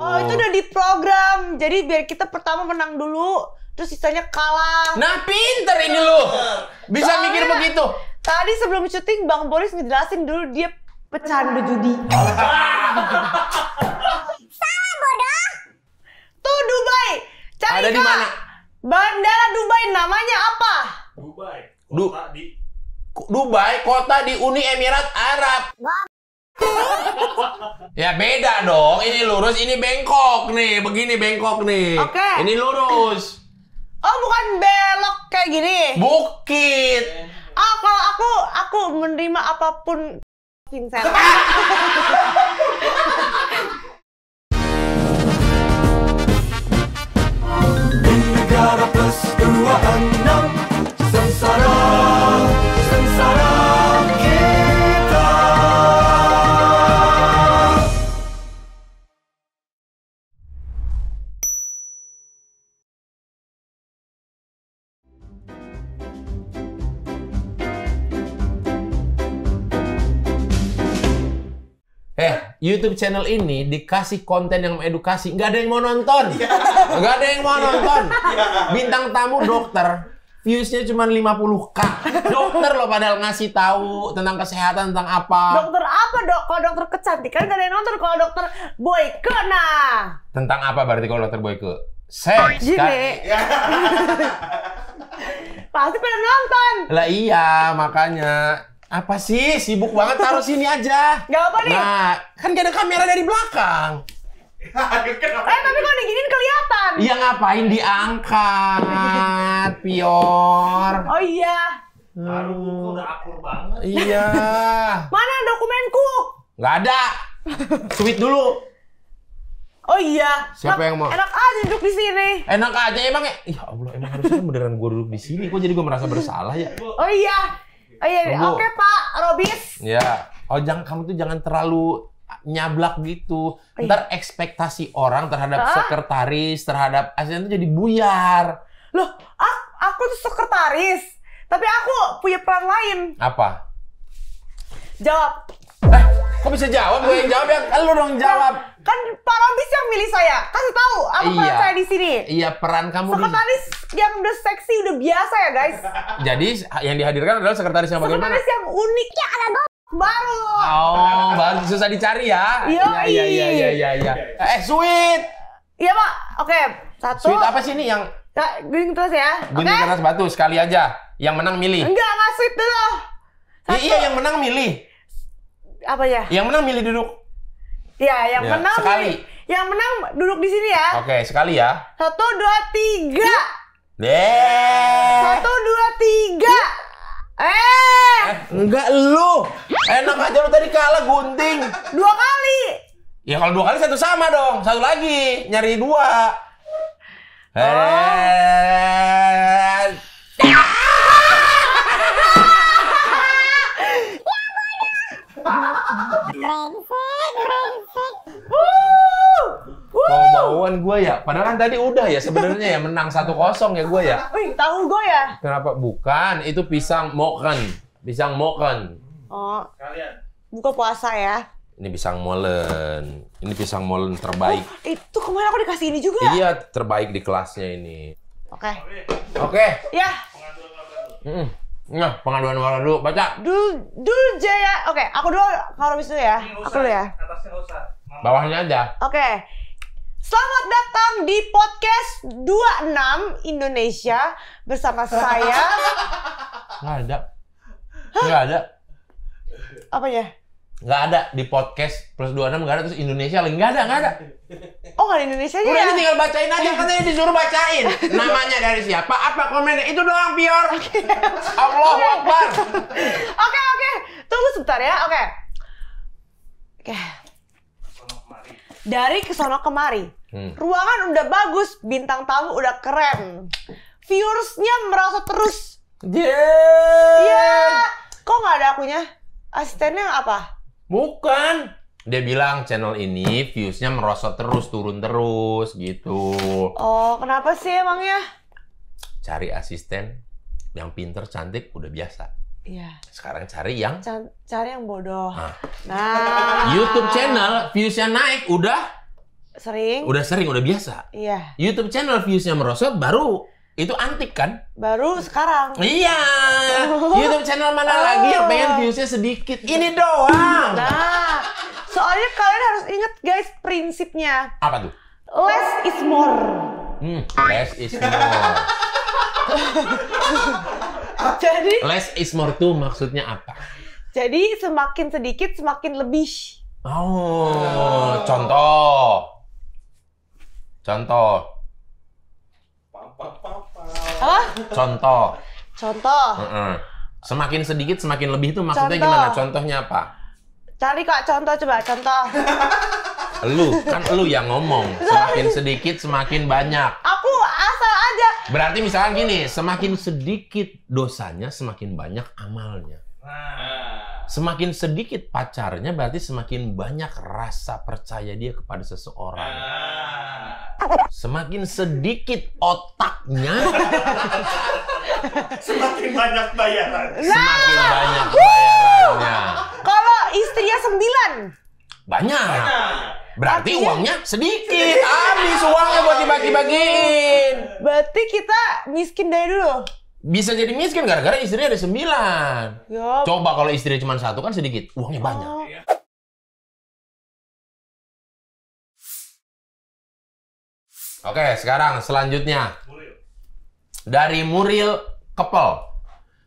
Oh, oh, itu oh. udah di program. Jadi biar kita pertama menang dulu, terus sisanya kalah. Nah, pinter ini lu. Bisa Soalnya, mikir begitu. Tadi sebelum syuting Bang Boris ngejelasin dulu dia pecandu judi. Salah bodoh. Tuh Dubai. Cari Ada di mana? Bandara Dubai namanya apa? Dubai. Kota Dubai, kota di Uni Emirat Arab ya beda dong. Ini lurus, ini bengkok nih. Begini bengkok nih. Oke. Okay. Ini lurus. Oh, bukan belok kayak gini. Bukit. Oh, kalau aku aku menerima apapun Vincent. Negara plus Eh, YouTube channel ini dikasih konten yang edukasi, nggak ada yang mau nonton. Iya. Nggak ada yang mau iya. nonton. Iya. Bintang tamu dokter, viewsnya cuma 50k. Dokter loh padahal ngasih tahu tentang kesehatan tentang apa. Dokter apa dok? Kalau dokter kecantikan gak ada yang nonton. Kalau dokter boyke nah. Tentang apa berarti kalau dokter boyke? Seks kan? Pasti pada nonton. Lah iya makanya apa sih? Sibuk banget taruh sini aja. Gak apa nih? Nah, kan gak ada kamera dari belakang. eh tapi kalau diginin kelihatan. Iya ngapain diangkat, Pior? Oh iya. Baru udah akur banget. Iya. Mana dokumenku? Gak ada. Tweet dulu. Oh iya. Siapa enak, yang mau? Enak aja duduk di sini. Enak aja emang ya. Ya Allah, emang harusnya beneran gue duduk di sini. Kok jadi gue merasa bersalah ya? Oh iya. Oh iya, oke Pak Robis. Ya. Oh jangan kamu tuh jangan terlalu nyablak gitu. Oh, iya. Ntar ekspektasi orang terhadap ah? sekretaris, terhadap asisten tuh jadi buyar. Loh, aku, aku tuh sekretaris, tapi aku punya peran lain. Apa? Jawab. Eh. Kok bisa jawab? Gue yang jawab ya. Kan lu dong jawab. Kan Pak Robis yang milih saya. Kasih tahu apa iya. peran saya di sini. Iya, peran kamu Sekretaris di... yang udah seksi, udah biasa ya, guys. Jadi yang dihadirkan adalah sekretaris yang bagaimana? Sekretaris yang unik ya ada baru. Oh, baru susah dicari ya. Iya, iya, iya, iya, iya. Ya. Eh, sweet. Iya, Pak. Oke, satu. Sweet apa sih ini yang Nah, ya, gini terus ya. Gini okay? keras batu sekali aja. Yang menang milih. Enggak, enggak sweet dulu. Iya, iya, yang menang milih apa ya? Yang menang milih duduk. Ya, yang ya. menang sekali. Milih, yang menang duduk di sini ya. Oke, sekali ya. Satu, dua, tiga. Deh. Satu, dua, tiga. Eh. eh. enggak lu. Enak aja lu tadi kalah gunting. Dua kali. Ya kalau dua kali satu sama dong. Satu lagi nyari dua. Oh. Eh. brengsek brengsek mau gue ya padahal kan tadi udah ya sebenarnya ya menang satu kosong ya gue ya wih tahu gue ya kenapa bukan itu pisang moken pisang moken oh kalian buka puasa ya ini pisang molen. Ini pisang molen terbaik. Oh, itu kemarin aku dikasih ini juga. Iya, terbaik di kelasnya ini. Oke. Okay. Oke. Okay. Ya. Mm. Nah, pengaduan warna dulu, baca. Dul, dul Jaya. Oke, okay, aku dulu kalau bisa ya. aku dulu ya. Atasnya Bawahnya aja. Oke. Okay. Selamat datang di podcast 26 Indonesia bersama saya. Enggak ada. Enggak ada. Apanya? nggak ada di podcast plus 26 nggak ada terus Indonesia lagi nggak ada nggak ada oh nggak ada Indonesia udah ya? ini tinggal bacain aja katanya disuruh bacain namanya dari siapa apa komennya itu doang pior okay. Allah okay. oke okay, oke okay. tunggu sebentar ya oke okay. oke dari kesono kemari hmm. ruangan udah bagus bintang tamu udah keren viewersnya merasa terus Iya. Yeah. yeah. Kok nggak ada akunya? Asistennya apa? Bukan. Dia bilang channel ini viewsnya merosot terus, turun terus gitu. Oh, kenapa sih emangnya? Cari asisten yang pinter, cantik, udah biasa. Iya. Sekarang cari yang C cari yang bodoh. Nah. nah. YouTube channel viewsnya naik udah sering. Udah sering, udah biasa. Iya. YouTube channel viewsnya merosot baru itu antik kan? Baru sekarang. Iya. Oh. YouTube channel mana oh. lagi yang oh. pengen viewsnya sedikit? Ini doang. Nah, soalnya kalian harus ingat guys prinsipnya. Apa tuh? Less is more. Hmm, less is more. Jadi less is more tuh maksudnya apa? Jadi semakin sedikit semakin lebih. Oh, oh. contoh. Contoh. Apa? Contoh. Contoh. Mm Semakin sedikit semakin lebih itu maksudnya contoh. gimana? Contohnya apa? Cari kok contoh coba contoh. lu kan lu yang ngomong. Semakin sedikit semakin banyak. Aku asal aja. Berarti misalkan gini, semakin sedikit dosanya semakin banyak amalnya. Nah. Semakin sedikit pacarnya berarti semakin banyak rasa percaya dia kepada seseorang. Semakin sedikit otaknya, semakin banyak bayaran. Nah, semakin banyak bayarannya. Kalau istrinya sembilan, banyak. Berarti Artinya, uangnya sedikit, habis uangnya buat dibagi-bagiin. Berarti kita miskin dari dulu. Bisa jadi miskin gara-gara istrinya ada sembilan. Yep. Ya. Coba kalau istrinya cuma satu kan sedikit, uangnya banyak. Oh. Oke, sekarang selanjutnya. Dari Muril Kepel.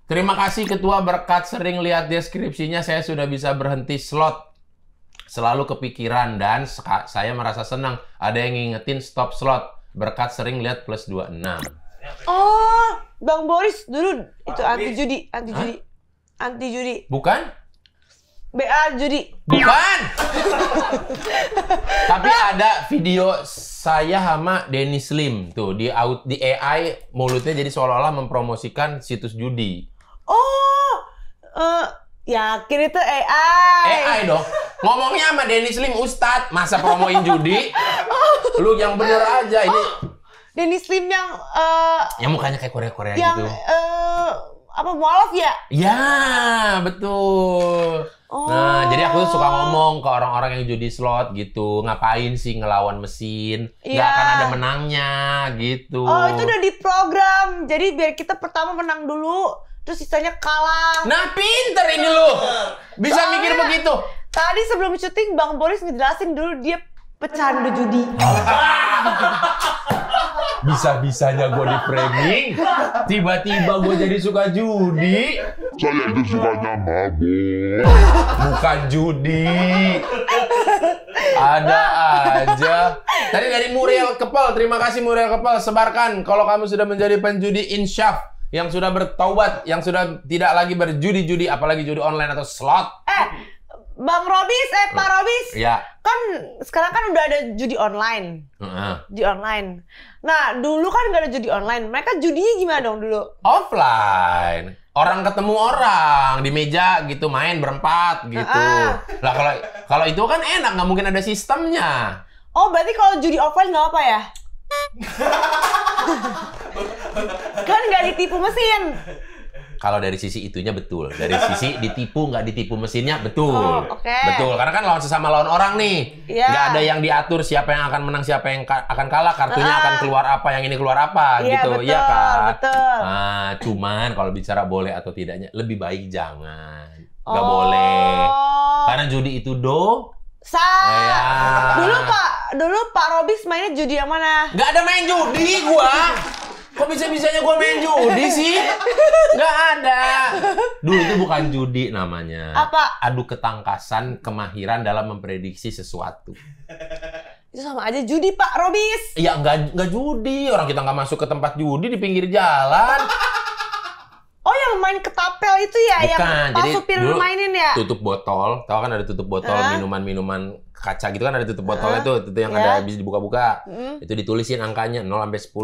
Terima kasih ketua berkat sering lihat deskripsinya saya sudah bisa berhenti slot. Selalu kepikiran dan saya merasa senang ada yang ngingetin stop slot. Berkat sering lihat plus 26. Oh, Bang Boris dulu itu anti judi, anti judi. Anti judi. Bukan? BA judi. Bukan. Tapi ada video saya sama Denny Slim tuh di out di AI mulutnya jadi seolah-olah mempromosikan situs judi. Oh, uh, yakin itu AI. AI dong. Ngomongnya sama Denny Slim Ustadz, masa promoin judi? Lu yang bener aja ini. Oh, Denny Slim yang uh, yang mukanya kayak Korea-Korea yang, gitu. Yang uh, eh, apa mualaf ya? Ya, betul. Oh. Nah, jadi aku tuh suka oh. ngomong ke orang-orang yang judi slot gitu, ngapain sih ngelawan mesin? Yeah. Gak akan iya. ada menangnya gitu. Oh, itu udah di program. Jadi biar kita pertama menang dulu, terus sisanya kalah. Nah, pinter ini lu. Bisa Soalnya, mikir begitu. Tadi sebelum syuting Bang Boris ngejelasin dulu dia pecandu judi. bisa-bisanya gue di framing, tiba-tiba gue jadi suka judi. Saya itu sukanya mabuk. Bukan judi. Ada aja. Tadi dari Muriel Kepal, terima kasih Muriel Kepal. Sebarkan kalau kamu sudah menjadi penjudi insyaf yang sudah bertobat, yang sudah tidak lagi berjudi-judi, apalagi judi online atau slot. Eh, Bang Robis, eh Pak Robis, ya. kan sekarang kan udah ada judi online, uh-huh. online. Nah dulu kan gak ada judi online, mereka judinya gimana dong dulu? Offline, orang ketemu orang di meja gitu main berempat gitu. Uh-uh. Lah kalau kalau itu kan enak, nggak mungkin ada sistemnya. Oh berarti kalau judi offline nggak apa ya? kan nggak ditipu mesin kalau dari sisi itunya betul. Dari sisi ditipu nggak ditipu mesinnya betul. Oh, okay. Betul. Karena kan lawan sesama lawan orang nih. Yeah. Nggak ada yang diatur siapa yang akan menang, siapa yang ka akan kalah, kartunya uh. akan keluar apa, yang ini keluar apa yeah, gitu. ya kan? Betul. Nah, cuman kalau bicara boleh atau tidaknya lebih baik jangan. Nggak oh. boleh. Karena judi itu do Sa. Ya. Dulu Pak, dulu Pak Robis mainnya judi yang mana? Nggak ada main judi gua. Kok bisa-bisanya gue main judi sih? Gak ada. Dulu itu bukan judi namanya. Apa? Adu ketangkasan kemahiran dalam memprediksi sesuatu. Itu sama aja judi Pak Robis. Iya nggak nggak judi. Orang kita nggak masuk ke tempat judi di pinggir jalan. Oh yang main ketapel itu ya Bukan, yang Pak jadi supir mainin ya. Tutup botol, tahu kan ada tutup botol minuman-minuman kaca gitu kan ada tutup botolnya uh, tuh, itu yang yeah. ada iya? habis dibuka-buka. Mm. Itu ditulisin angkanya 0 sampai 10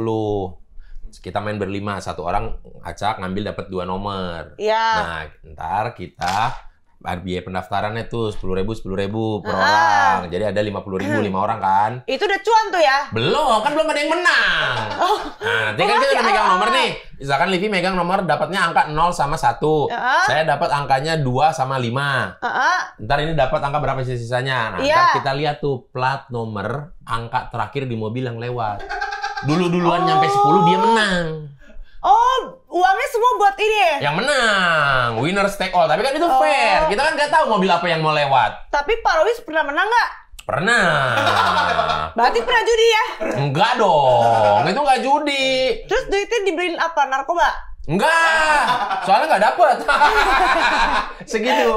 kita main berlima satu orang acak ngambil dapat dua nomor ya. nah ntar kita biaya pendaftarannya tuh sepuluh ribu sepuluh ribu per ah. orang jadi ada lima puluh ribu hmm. lima orang kan itu udah cuan tuh ya belum kan belum ada yang menang oh. nah nanti kan oh, kan kita udah megang nomor nih misalkan Livi megang nomor dapatnya angka nol sama satu uh saya dapat angkanya dua sama lima. uh ntar ini dapat angka berapa sih sisanya nah yeah. kita lihat tuh plat nomor angka terakhir di mobil yang lewat dulu duluan oh. nyampe 10 dia menang. Oh, uangnya semua buat ini. Yang menang, winner take all. Tapi kan itu oh. fair. Kita kan nggak tahu mobil apa yang mau lewat. Tapi Pak Rowis pernah menang nggak? Pernah. Berarti pernah judi ya? Enggak dong, itu nggak judi. Terus duitnya dibeliin apa? Narkoba? Enggak, soalnya nggak dapet. Segitu,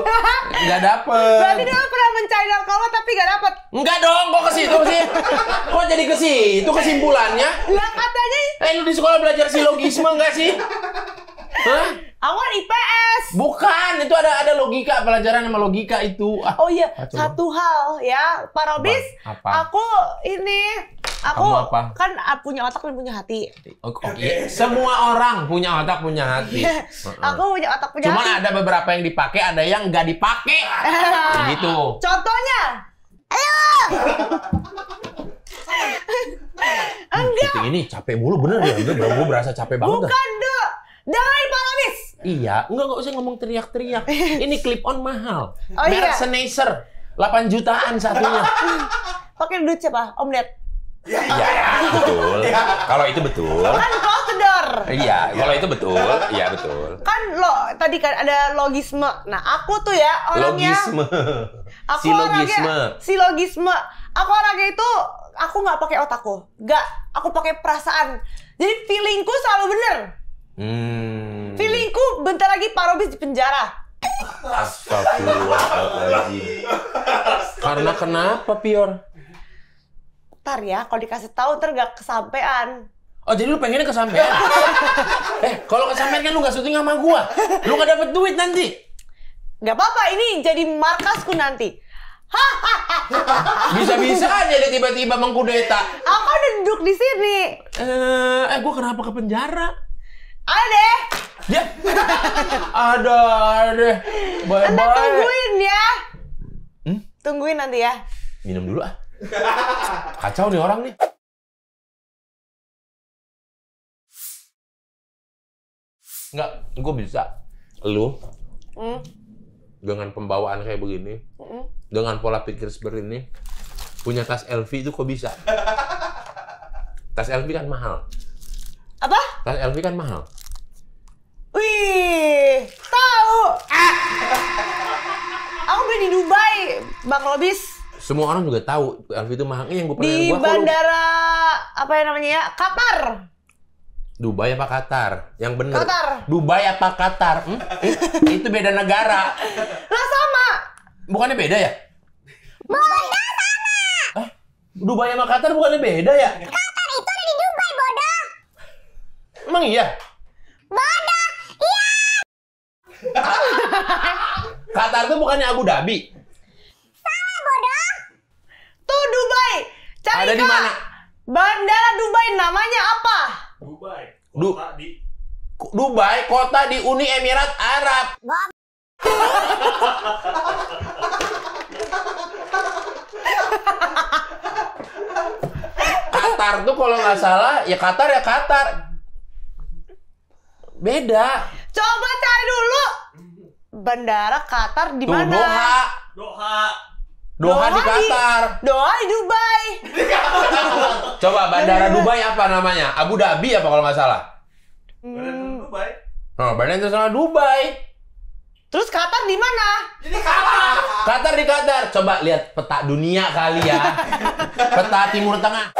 nggak dapet. Berarti dia pernah mencari kamu tapi nggak dapet. Enggak dong, kok ke situ sih? Kok jadi ke situ kesimpulannya? Lah katanya. Eh lu di sekolah belajar silogisme enggak sih? Hah? Awan IPS. Bukan, itu ada ada logika pelajaran sama logika itu. Ah, oh iya, satu hal ya, Pak Robis. Apa? Aku ini aku Kamu apa? kan ah, punya otak dan punya hati. Oke. Oh, okay. Oh, iya. Semua orang punya otak punya hati. Iya. aku punya otak punya Cuman hati. Cuman ada beberapa yang dipakai, ada yang nggak dipakai. gitu. Contohnya. Ayo. Enggak. Ini capek mulu bener ya. baru gue berasa capek banget. Bukan, Dok. Dengerin Pak Lamis. Iya, enggak enggak usah ngomong teriak-teriak. Ini clip on mahal. Oh, Merek iya. Sennheiser. 8 jutaan satunya. Pakai duit siapa? Omlet. Iya, ya, betul. Iya. Kalau itu betul. Kan lo kedor. Iya, kalau itu betul. Iya, betul. Kan lo tadi kan ada logisme. Nah, aku tuh ya orangnya logisme. Aku silogisme. Orangnya, silogisme. Aku orangnya itu aku nggak pakai otakku. Nggak, aku pakai perasaan. Jadi feelingku selalu bener. Hmm. Feelingku bentar lagi Robis di penjara. Astagfirullahaladzim. Karena kenapa, Pior? Ntar ya, kalau dikasih tahu ntar gak kesampean. Oh jadi lu pengennya kesampean? eh kalau kesampean kan lu gak syuting sama gua. Lu gak dapet duit nanti. Gak apa-apa, ini jadi markasku nanti. Bisa-bisa aja dia tiba-tiba mengkudeta. Aku udah duduk di sini. Eh, eh gua gue kenapa ke penjara? Ada. Ya. ada, ada. Bye-bye. tungguin ya. Hmm? Tungguin nanti ya. Minum dulu ah. Kacau nih orang nih. Enggak, gue bisa. Lu mm. dengan pembawaan kayak begini, mm. dengan pola pikir seperti ini, punya tas LV itu kok bisa? Tas LV kan mahal. Apa? Tas LV kan mahal. Wih, tahu. Ah. Aku beli di Dubai, Bang Lobis. Semua orang juga tahu Alfi itu mahal. Eh, yang gue pernah di gua, bandara apa yang namanya ya? Qatar. Dubai apa Qatar? Yang bener. Qatar. Dubai apa Qatar? Hmm? itu beda negara. Lah sama. Bukannya beda ya? Beda sama. Hah? Dubai sama Qatar bukannya beda ya? Qatar itu ada di Dubai, bodoh. Emang iya? Bodoh. Iya. Qatar itu bukannya Abu Dhabi? to Dubai. Cari Ada di mana? Bandara Dubai namanya apa? Dubai. Kota du di Dubai, kota di Uni Emirat Arab. Qatar tuh kalau nggak salah ya Qatar ya Qatar. Beda. Coba cari dulu. Bandara Qatar di mana? Doha. Doha. Doha, Doha di Qatar. Di, Doha di Dubai. Coba bandara Dubai apa namanya? Abu Dhabi apa kalau nggak salah? Hmm. Dubai. Oh, bandara internasional Dubai. Terus Qatar di mana? Jadi Qatar. Qatar di Qatar. Coba lihat peta dunia kali ya. peta Timur Tengah.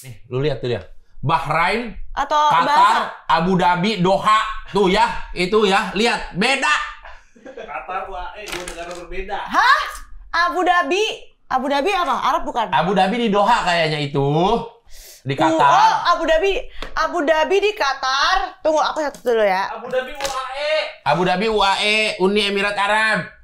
Nih, lu lihat tuh dia. Bahrain, atau Qatar, bahasa. Abu Dhabi, Doha, tuh ya, itu ya, lihat beda. Qatar UAE eh, dua negara berbeda. Hah? Abu Dhabi, Abu Dhabi apa? Arab bukan? Abu Dhabi di Doha kayaknya itu. Di Qatar. oh, Abu Dhabi, Abu Dhabi di Qatar. Tunggu aku satu dulu ya. Abu Dhabi UAE. Abu Dhabi UAE, Uni Emirat Arab.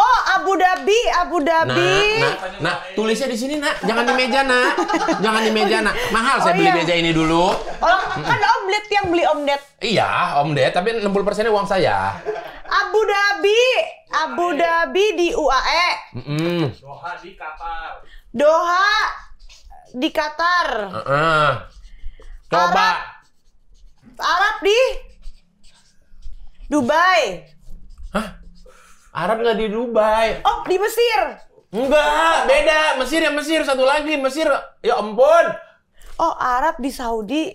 Oh, Abu Dhabi, Abu Dhabi. Nah, nah, nah tulisnya di sini, Nak. Jangan di meja, Nak. Jangan di meja, Nak. Mahal oh, saya beli iya. meja ini dulu. Oh, kan Om Ded yang beli Om Ded. Iya, Om Ded, tapi 60% uang saya. Abu Dhabi, Abu Dhabi di UAE. Mm -mm. Doha di Qatar. Doha di Qatar. Uh -uh. Coba. Arab, Arab di Dubai. Hah? Arab nggak di Dubai. Oh, di Mesir. Enggak, beda. Mesir ya Mesir, satu lagi Mesir. Ya ampun. Oh, Arab di Saudi.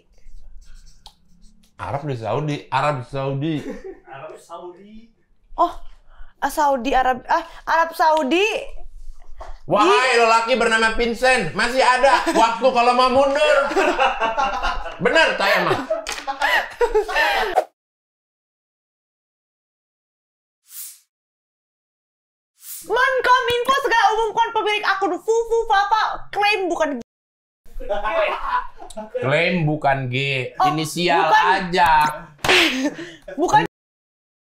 Arab di Saudi, Arab di Saudi. Arab Saudi. Oh, ah, Saudi Arab ah Arab Saudi. Wahai lelaki bernama Vincent, masih ada waktu kalau mau mundur. Benar saya mah. Menkominfo segera umumkan pemilik akun Fufu papa klaim bukan g, Klaim bukan G, oh, inisial bukan. aja. bukan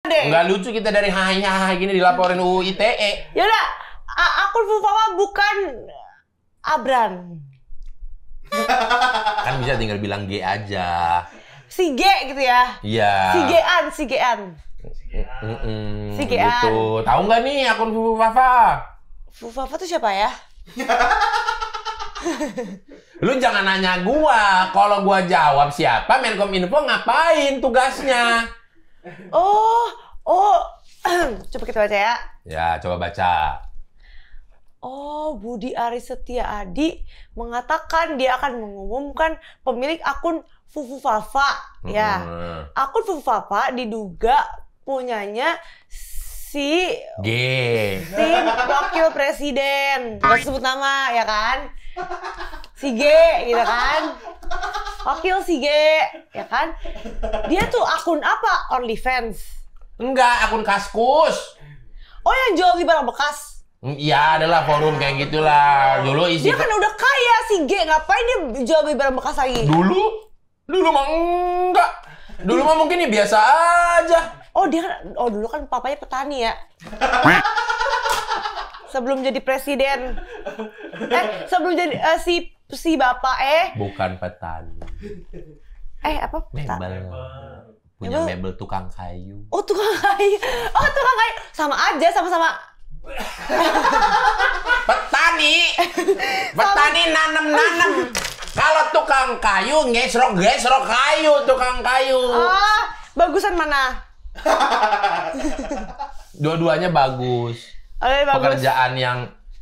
Enggak lucu kita dari hanya gini dilaporin UU ITE. Ya udah, akun Fufawa bukan Abran. kan bisa tinggal bilang G aja. Si G gitu ya. Iya. Si G-an, si G-an si Gian. Gitu. Tahu nggak nih akun Fufu Fafa? Fufu Fafa tuh siapa ya? Lu jangan nanya gua. Kalau gua jawab siapa, Menkom Info ngapain tugasnya? Oh, oh. coba kita baca ya. Ya, coba baca. Oh, Budi Aris Setia Adi mengatakan dia akan mengumumkan pemilik akun Fufu Fafa. Ya, akun Fufu Fafa diduga punyanya si G. si wakil presiden nggak sebut nama ya kan si G gitu kan wakil si G ya kan dia tuh akun apa OnlyFans enggak akun kaskus oh yang jual di barang bekas mm, Iya adalah forum kayak gitulah dulu isi dia kan udah kaya si G ngapain dia jual di barang bekas lagi dulu dulu mah enggak dulu mah mungkin ya biasa aja oh dia kan oh dulu kan papanya petani ya sebelum jadi presiden eh sebelum jadi uh, si si bapak eh bukan petani eh apa petani mebel punya mebel. mebel tukang kayu oh tukang kayu oh tukang kayu sama aja sama-sama petani petani nanem-nanem kalau tukang kayu ngesrok ngesrok kayu tukang kayu ah bagusan mana Dua-duanya bagus. Oh, bagus. Pekerjaan yang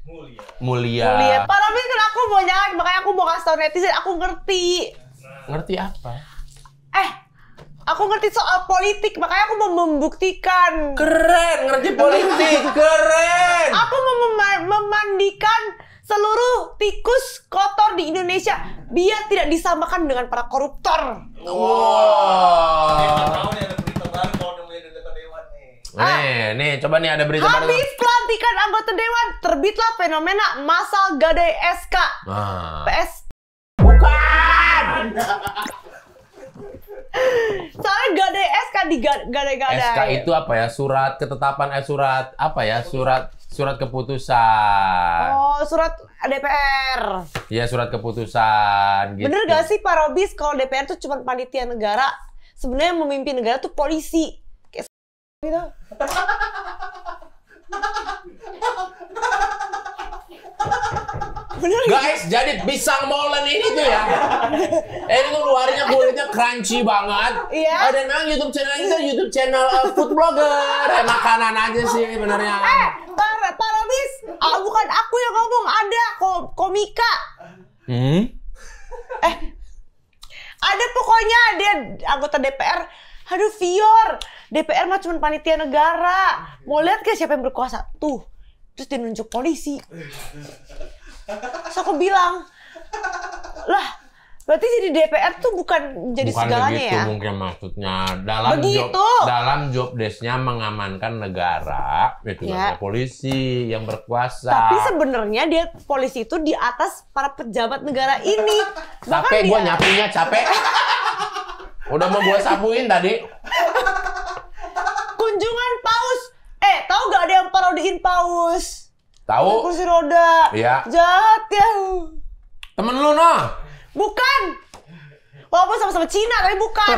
mulia. Mulia. mulia. Pak kan aku mau nyalain, makanya aku mau kasih tau netizen, aku ngerti. Ngerti apa? Eh, aku ngerti soal politik, makanya aku mau membuktikan. Keren, ngerti politik, keren. Aku mau mem memandikan seluruh tikus kotor di Indonesia biar tidak disamakan dengan para koruptor. Wow. wow. Ah. Nih, nih coba nih ada berita Habis baru. Habis pelantikan anggota dewan, terbitlah fenomena masal gade SK. Ah. PS Bukan. Soalnya gade SK di gade gade. SK itu apa ya? Surat ketetapan eh surat apa ya? Surat surat keputusan. Oh, surat DPR. Iya, surat keputusan gitu. Bener gak sih Pak Robis kalau DPR itu cuma panitia negara? Sebenarnya memimpin negara tuh polisi gitu Bener Guys, gitu? jadi pisang molen ini tuh ya. eh, itu luarnya kulitnya crunchy banget. Iya. Ada oh, memang memang YouTube channel itu YouTube channel eh, food blogger. Eh, makanan aja sih benernya. Eh, para para bis. Ah, bukan aku yang ngomong, ada ko komika. Hmm? Eh, ada pokoknya dia anggota DPR. Aduh, Fior. DPR mah cuma panitia negara. Ah. Mau lihat ke siapa yang berkuasa? Tuh. Terus dia nunjuk polisi. so, aku bilang, lah berarti jadi DPR tuh bukan jadi bukan segalanya begitu, ya? mungkin maksudnya dalam begitu. job dalam job desknya mengamankan negara ya itu ya. polisi yang berkuasa tapi sebenarnya dia polisi itu di atas para pejabat negara ini capek gue nyapunya capek udah mau gue sapuin tadi tahu gak ada yang parodiin paus? Tahu? Kursi roda. Iya. Jahat ya. Temen lu noh. Bukan. Walaupun sama-sama Cina tapi bukan.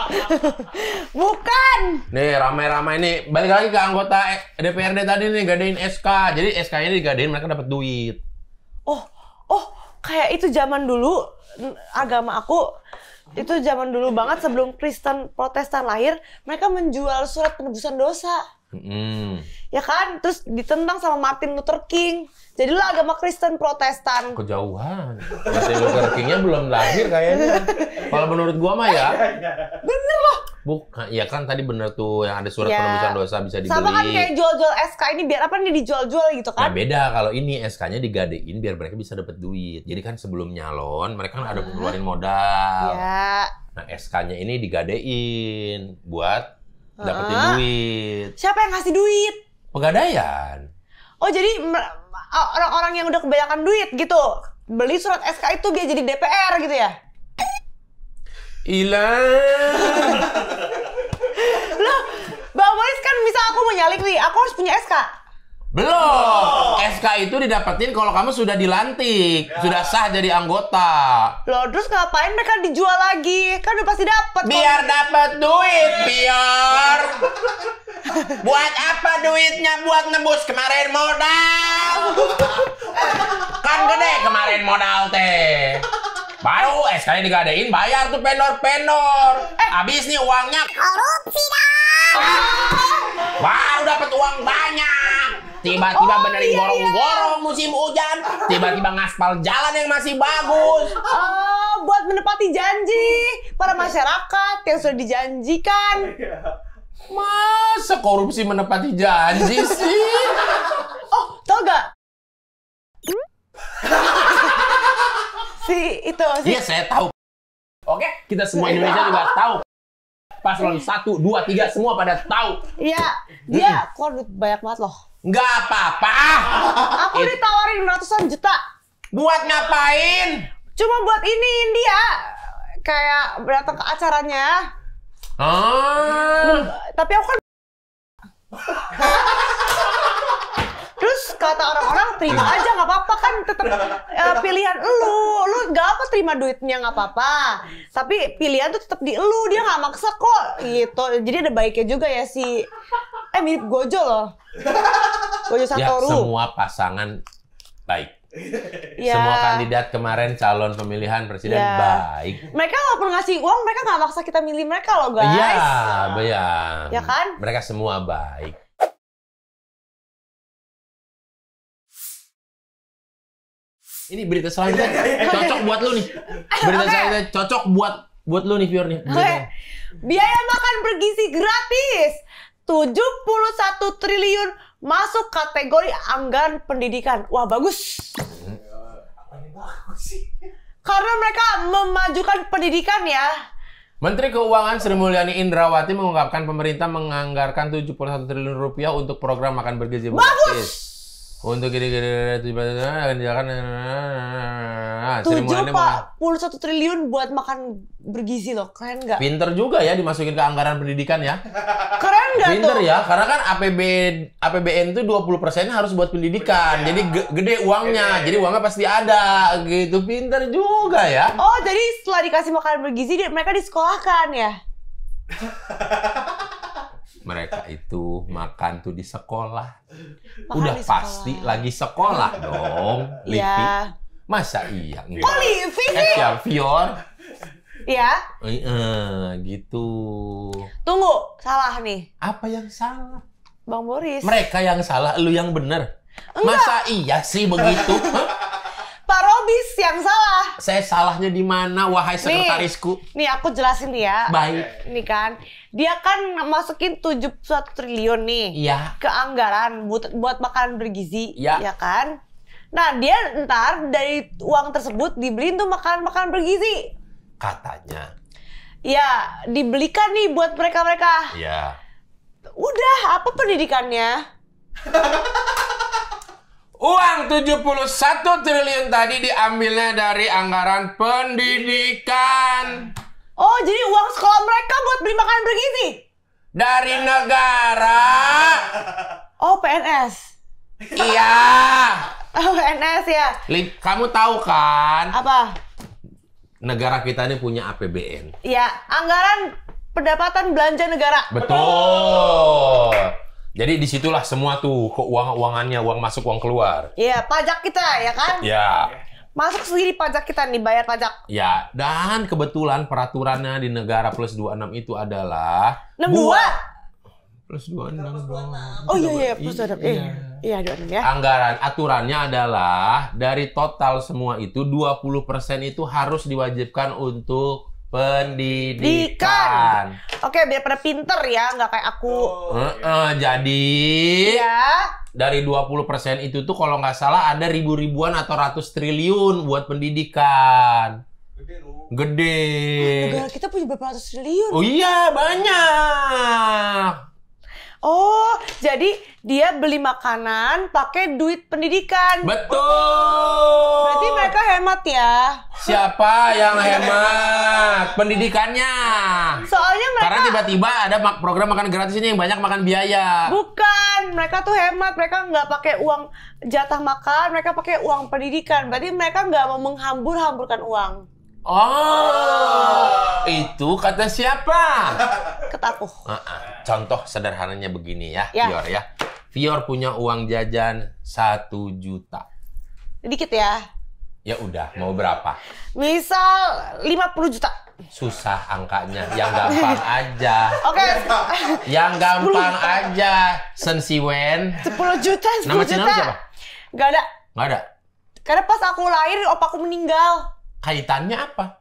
bukan. Nih ramai-ramai nih balik lagi ke anggota DPRD tadi nih gadein SK. Jadi SK-nya digadein mereka dapat duit. Oh, oh kayak itu zaman dulu agama aku itu zaman dulu banget sebelum Kristen Protestan lahir mereka menjual surat penebusan dosa mm. ya kan terus ditentang sama Martin Luther King jadilah agama Kristen Protestan kejauhan Martin Luther Kingnya belum lahir kayaknya kalau menurut gua mah ya bener loh Bukan, ya kan tadi bener tuh yang ada surat ya. penebusan dosa bisa dibeli. Sama kan kayak jual-jual SK ini biar apa nih dijual-jual gitu kan? Nah beda kalau ini SK-nya digadein biar mereka bisa dapat duit. Jadi kan sebelum nyalon mereka kan ada keluarin modal. Ya. Nah SK-nya ini digadein buat dapetin uh. duit. Siapa yang ngasih duit? Pegadaian. Oh jadi orang-orang yang udah kebanyakan duit gitu beli surat SK itu biar jadi DPR gitu ya? Hilang. Loh, Bang Boris kan misal aku mau nyalik nih, aku harus punya SK. Belum. Oh. SK itu didapetin kalau kamu sudah dilantik, ya. sudah sah jadi anggota. Loh, terus ngapain mereka dijual lagi? Kan udah pasti dapat. Biar dapat duit, biar. Buat apa duitnya? Buat nembus kemarin modal. kan gede kemarin modal teh. Baru sk sekali digadein, bayar tuh penor-penor, Eh. Abis nih uangnya korupsi dah. Baru dapat uang banyak. Tiba-tiba oh, benerin iya, iya. gorong-gorong iya, musim hujan. Tiba-tiba ngaspal jalan yang masih bagus. Oh, buat menepati janji para masyarakat yang sudah dijanjikan. Masa korupsi menepati janji sih? oh, tau gak? si itu si Iya, saya tahu. Oke, kita semua Indonesia juga tahu. Paslon satu, dua, tiga, semua pada tahu. Iya, dia korut banyak banget loh. Enggak apa-apa. Aku ditawarin ratusan juta. Buat ngapain? Cuma buat ini dia kayak datang ke acaranya. Ah. Tapi aku kan terus kata orang-orang terima iya. aja nggak apa-apa kan tetap uh, eh, pilihan lu lu nggak apa terima duitnya nggak apa-apa tapi pilihan tuh tetap di lu dia nggak maksa kok gitu jadi ada baiknya juga ya si eh mirip Gojo loh Gojo ya, Satoru ya, semua pasangan baik Ya. Semua kandidat kemarin calon pemilihan presiden ya. baik. Mereka walaupun ngasih uang, mereka nggak maksa kita milih mereka loh guys. Iya, ya. ya kan? Mereka semua baik. Ini berita selanjutnya eh, cocok buat lu nih. Eh, berita okay. selanjutnya cocok buat buat lu nih Fior nih. Okay. Biaya makan bergizi gratis. 71 triliun masuk kategori anggaran pendidikan. Wah, bagus. sih? Karena mereka memajukan pendidikan ya. Menteri Keuangan Sri Mulyani Indrawati mengungkapkan pemerintah menganggarkan 71 triliun rupiah untuk program makan bergizi gratis. Bagus. Untuk kira-kira kan, ah, tujuh belas triliun akan dijalankan tujuh pak puluh satu triliun buat makan bergizi loh keren nggak? Pinter juga ya dimasukin ke anggaran pendidikan ya. Keren nggak tuh? Pinter ya karena kan APB APBN itu dua puluh persen harus buat pendidikan ya. jadi gede uangnya gede. Iya. jadi uangnya pasti ada gitu pinter juga ya. Oh jadi setelah dikasih makan bergizi mereka disekolahkan ya? mereka itu makan tuh di sekolah. Makan Udah di pasti lagi sekolah dong, iya. Livi. Ya. Masa iya? Kok oh, Livi sih? ya, eh, Fior. Iya. Eh, gitu. Tunggu, salah nih. Apa yang salah? Bang Boris. Mereka yang salah, lu yang bener. Enggak. Masa iya sih begitu? Tobis yang salah. Saya salahnya di mana, wahai sekretarisku? Nih, nih aku jelasin ya. Baik. Nih kan, dia kan masukin 71 triliun nih. Iya. Ke anggaran buat, buat makanan bergizi. Iya. Ya kan? Nah, dia ntar dari uang tersebut dibeliin tuh makanan-makanan bergizi. Katanya. Ya, dibelikan nih buat mereka-mereka. Iya. Udah, apa pendidikannya? Uang 71 triliun tadi diambilnya dari anggaran pendidikan. Oh, jadi uang sekolah mereka buat beli makanan begini? Dari negara. Oh, PNS. Iya. Oh, PNS ya. Kamu tahu kan? Apa? Negara kita ini punya APBN. Iya, anggaran pendapatan belanja negara. Betul. Betul. Jadi disitulah semua tuh keuangan-uangannya, uang masuk, uang keluar. Iya, pajak kita ya kan? Iya. Masuk sendiri pajak kita nih, bayar pajak. Ya, dan kebetulan peraturannya di negara plus 26 itu adalah... 62? Buat plus 26 dong. Oh iya, iya, plus 26. Iya. Eh, iya, 26 ya. Anggaran, aturannya adalah dari total semua itu 20% itu harus diwajibkan untuk pendidikan. Oke, biar pada pinter ya, nggak kayak aku. Oh, uh, uh, jadi ya. dari 20% itu tuh kalau nggak salah ada ribu-ribuan atau ratus triliun buat pendidikan. Gede Gede. kita punya berapa ratus triliun. Oh iya, banyak. Oh, jadi dia beli makanan pakai duit pendidikan. Betul. Berarti mereka hemat ya. Siapa yang hemat? Pendidikannya. Soalnya mereka Karena tiba-tiba ada program makan gratis ini yang banyak makan biaya. Bukan, mereka tuh hemat. Mereka nggak pakai uang jatah makan, mereka pakai uang pendidikan. Berarti mereka nggak mau menghambur-hamburkan uang. Oh, itu kata siapa? Kata aku. Contoh sederhananya begini ya, ya, Fior ya. Fior punya uang jajan satu juta. Dikit ya. Ya udah, mau berapa? Misal 50 juta. Susah angkanya, yang gampang aja. Oke. Okay. Yang gampang aja, Sensiwen. 10 juta, 10 Nama juta. Nama siapa? Gak ada. Gak ada. Karena pas aku lahir, opaku meninggal. Kaitannya apa?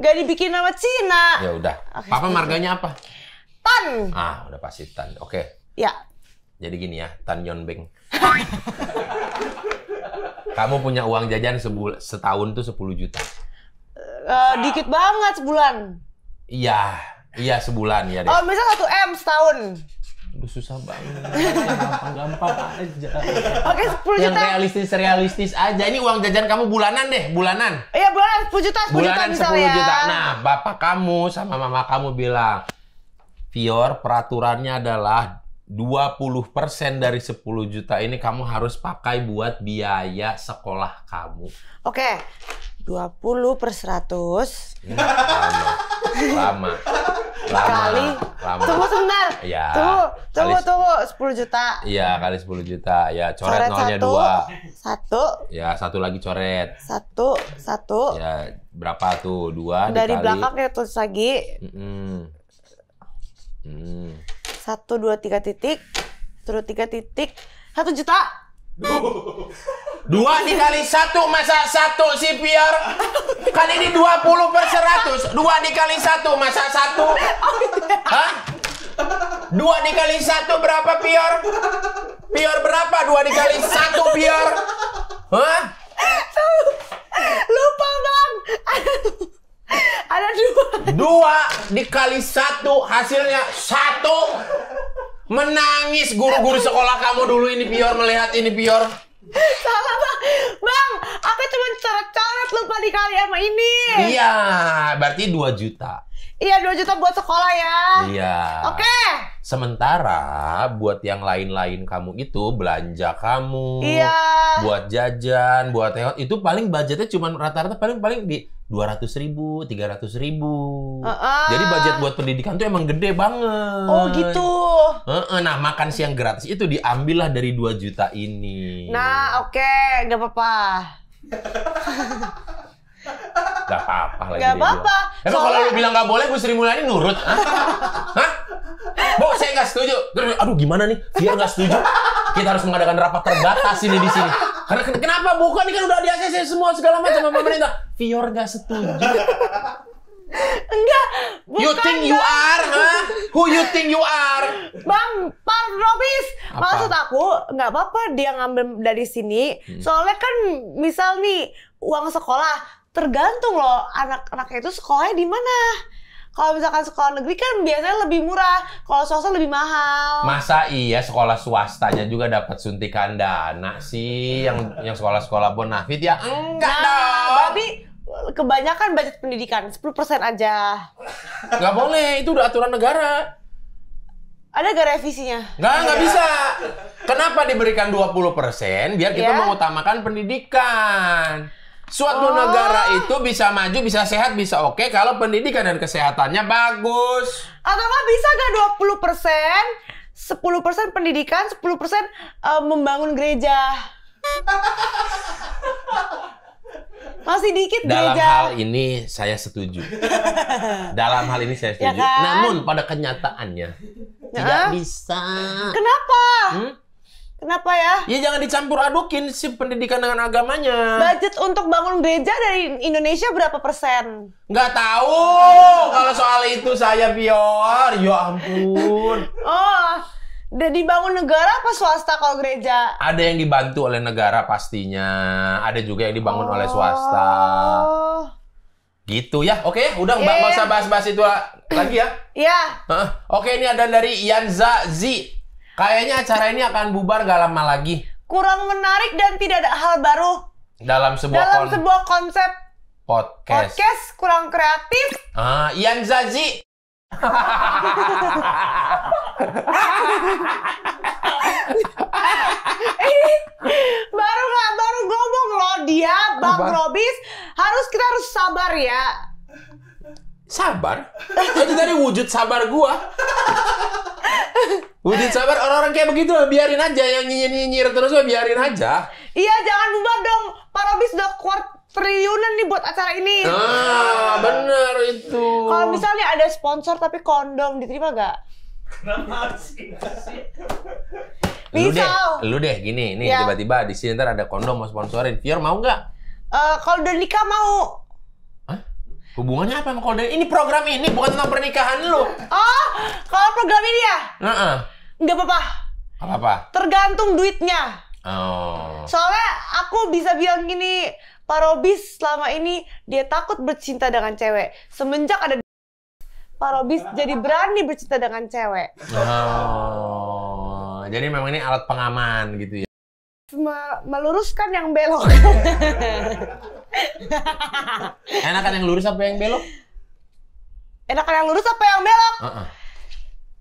Gak dibikin nama Cina. Ya udah. Okay. Papa marganya apa? Tan. Ah, udah pasti Tan. Oke. Okay. Ya. Jadi gini ya, Tan Beng. Kamu punya uang jajan sebul setahun tuh 10 juta. Uh, dikit banget sebulan. Iya, iya sebulan ya deh. Oh, misal satu M setahun. Udah susah banget. Gampang-gampang aja. Oke, 10 juta. Yang realistis realistis aja. Ini uang jajan kamu bulanan deh, bulanan. Iya, bulanan 10 juta, 10 bulanan juta misalnya. 10 juta. Nah, bapak kamu sama mama kamu bilang, "Fior, peraturannya adalah 20% dari 10 juta ini kamu harus pakai buat biaya sekolah kamu." Oke. 20 per 100 hmm, ya, lama. lama kali lama. tunggu sebentar ya, tunggu tunggu kali, tunggu 10 juta iya kali 10 juta ya coret, coret nolnya 2. dua satu ya satu lagi coret satu satu ya berapa tuh dua dari dikali. belakang ya tulis lagi mm -mm. Mm. satu dua tiga titik Terus dua tiga titik satu juta Dua dikali satu masa satu CPR kan ini dua puluh per seratus Dua dikali satu masa satu Hah? Dua dikali satu berapa pior? Pior berapa? Dua dikali satu pior? Hah? Lupa bang Ada dua Dua dikali satu hasilnya satu Menangis guru-guru sekolah kamu dulu ini Pior melihat ini Pior. Salah bang, bang, aku cuma coret-coret lupa kali sama ini. Iya, berarti 2 juta. Iya, 2 juta buat sekolah ya. Iya. Oke. Sementara buat yang lain-lain kamu itu belanja kamu, iya. buat jajan, buat itu paling budgetnya cuma rata-rata paling paling di dua ratus ribu, tiga ratus ribu. Uh -uh. Jadi budget buat pendidikan tuh emang gede banget. Oh gitu. Uh -uh. Nah makan siang gratis itu diambil lah dari dua juta ini. Nah oke, okay. nggak apa-apa. Gak apa-apa lagi. Gak apa-apa. Emang Soalnya... kalau lu bilang gak boleh, Bu Sri Mulyani nurut? Hah? Hah? Bu, saya gak setuju. Aduh, gimana nih? Dia gak setuju. Kita harus mengadakan rapat terbatas ini di sini. Karena kenapa? Bukan, ini kan udah di ACC semua segala macam sama pemerintah. Fior gak setuju. Enggak, bukan You think you are, huh? Who you think you are? Bang, Pak Robis, apa? maksud aku nggak apa-apa dia ngambil dari sini. Hmm. Soalnya kan misal nih uang sekolah tergantung loh anak-anaknya itu sekolahnya di mana kalau misalkan sekolah negeri kan biasanya lebih murah, kalau swasta lebih mahal. Masa iya sekolah swastanya juga dapat suntikan dana sih yang yang sekolah-sekolah bonafit ya enggak nah, dong. Tapi kebanyakan budget pendidikan 10% aja. Enggak boleh, itu udah aturan negara. Ada gak revisinya? Enggak, enggak bisa. Kenapa diberikan 20% biar kita yeah. mengutamakan pendidikan? Suatu oh. negara itu bisa maju, bisa sehat, bisa oke okay, kalau pendidikan dan kesehatannya bagus. Atau nggak bisa nggak 20 persen, 10 persen pendidikan, 10 persen uh, membangun gereja. Masih dikit Dalam gereja. hal ini saya setuju. Dalam hal ini saya ya setuju. Ya kan? Namun pada kenyataannya ya? tidak bisa. Kenapa? Hmm? Kenapa ya? Ya jangan dicampur adukin si pendidikan dengan agamanya. Budget untuk bangun gereja dari Indonesia berapa persen? Nggak tahu. Kalau soal itu saya pior. Ya ampun. oh, dibangun negara apa swasta kalau gereja? Ada yang dibantu oleh negara pastinya. Ada juga yang dibangun oh. oleh swasta. Gitu ya, oke okay, udah iya, iya. nggak yeah. usah bahas-bahas itu lagi ya. Iya. Yeah. Oke, Oke, ini ada dari Yanza Z. Kayaknya acara ini akan bubar gak lama lagi. Kurang menarik dan tidak ada hal baru. Dalam sebuah Dalam kon sebuah konsep podcast. Podcast kurang kreatif. Ah, Ian Zazi. baru nggak baru ngomong loh dia Bang Robis harus kita harus sabar ya sabar. itu tadi wujud sabar gua. Wujud sabar orang-orang kayak begitu biarin aja yang nyinyir-nyinyir terus gua biarin aja. Iya, jangan bubar dong. Pak Robi sudah kuat triliunan nih buat acara ini. Ah, bener itu. Kalau misalnya ada sponsor tapi kondom diterima gak? lu deh, lu deh gini, nih iya. tiba-tiba ya. di sini ntar ada kondom mau sponsorin. Fior mau gak? Uh, eh, kalau udah nikah mau. Hubungannya apa sama kode? Ini program ini bukan tentang pernikahan lu. Oh, kalau program ini ya? Heeh. -uh. nggak apa-apa. Apa-apa? Tergantung duitnya. Oh. Soalnya aku bisa bilang gini, Pak Robis selama ini dia takut bercinta dengan cewek. Semenjak ada Pak Robis jadi berani bercinta dengan cewek. Oh. Jadi memang ini alat pengaman gitu ya meluruskan yang belok. Enakan yang lurus apa yang belok? Enakan yang lurus apa yang belok? Uh -uh.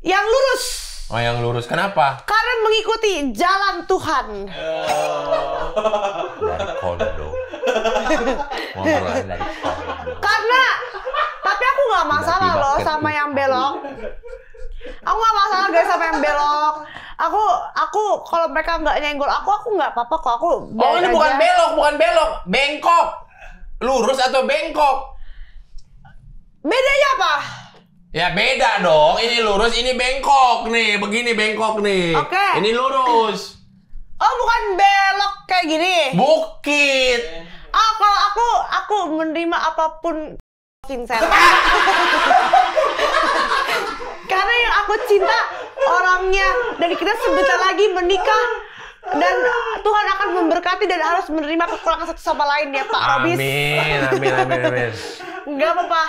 Yang lurus. Oh, yang lurus. Kenapa? Karena mengikuti jalan Tuhan. Oh. Dari kondo. Karena tapi aku nggak masalah loh sama yang belok. Aku nggak masalah guys sama yang belok. Aku aku kalau mereka nggak nyenggol aku aku nggak apa-apa kok aku. Oh ini bukan belok bukan belok bengkok lurus atau bengkok. Bedanya apa? Ya beda dong. Ini lurus, ini bengkok nih. Begini bengkok nih. Oke. Okay. Ini lurus. Oh, bukan belok kayak gini. Bukit aku aku menerima apapun Vincent. Karena yang aku cinta orangnya dan kita sebentar lagi menikah dan Tuhan akan memberkati dan harus menerima kekurangan satu sama lain ya Pak Robis. Amin, amin, amin, amin. Enggak apa-apa.